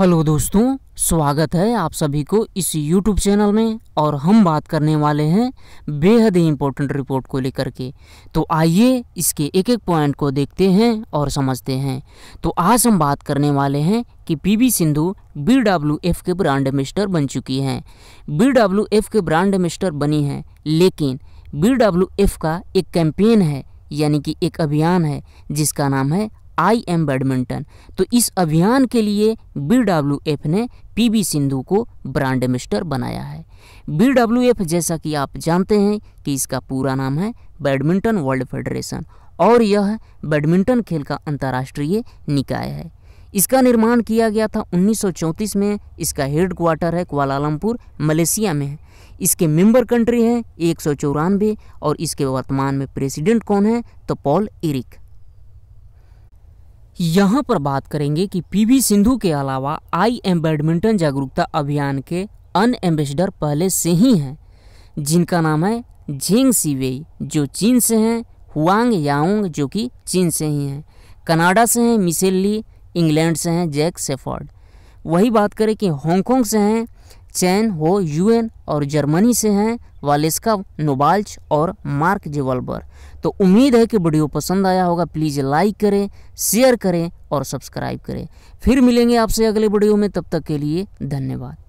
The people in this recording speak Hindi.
हेलो दोस्तों स्वागत है आप सभी को इस यूट्यूब चैनल में और हम बात करने वाले हैं बेहद ही इम्पोर्टेंट रिपोर्ट को लेकर के तो आइए इसके एक एक पॉइंट को देखते हैं और समझते हैं तो आज हम बात करने वाले हैं कि पीवी सिंधु बीडब्ल्यूएफ के ब्रांड एम्बेस्टर बन चुकी हैं बीडब्ल्यूएफ के ब्रांड एम्बेस्टर बनी हैं लेकिन बी का एक कैंपेन है यानी कि एक अभियान है जिसका नाम है आई एम बैडमिंटन तो इस अभियान के लिए बी डब्ल्यू एफ ने पी वी सिंधु को ब्रांड मिस्टर बनाया है बी डब्ल्यू एफ जैसा कि आप जानते हैं कि इसका पूरा नाम है बैडमिंटन वर्ल्ड फेडरेशन और यह बैडमिंटन खेल का अंतर्राष्ट्रीय निकाय है इसका निर्माण किया गया था 1934 में इसका हेड क्वार्टर है कुआलालमपुर मलेशिया में है इसके मेंबर कंट्री हैं एक और इसके वर्तमान में प्रेसिडेंट कौन है तो पॉल इरिक यहाँ पर बात करेंगे कि पीवी सिंधु के अलावा आई एम बैडमिंटन जागरूकता अभियान के अन एम्बेसडर पहले से ही हैं जिनका नाम है झेंग सीवेई जो चीन से हैं हुआंग याओंग जो कि चीन से ही हैं कनाडा से हैं मिसेल ली इंग्लैंड से हैं जैक सेफर्ड वही बात करें कि हांगकॉन्ग से हैं चैन हो यूएन और जर्मनी से हैं वालेस्का नोबाल्च और मार्क जेवल्बर तो उम्मीद है कि वीडियो पसंद आया होगा प्लीज़ लाइक करें शेयर करें और सब्सक्राइब करें फिर मिलेंगे आपसे अगले वीडियो में तब तक के लिए धन्यवाद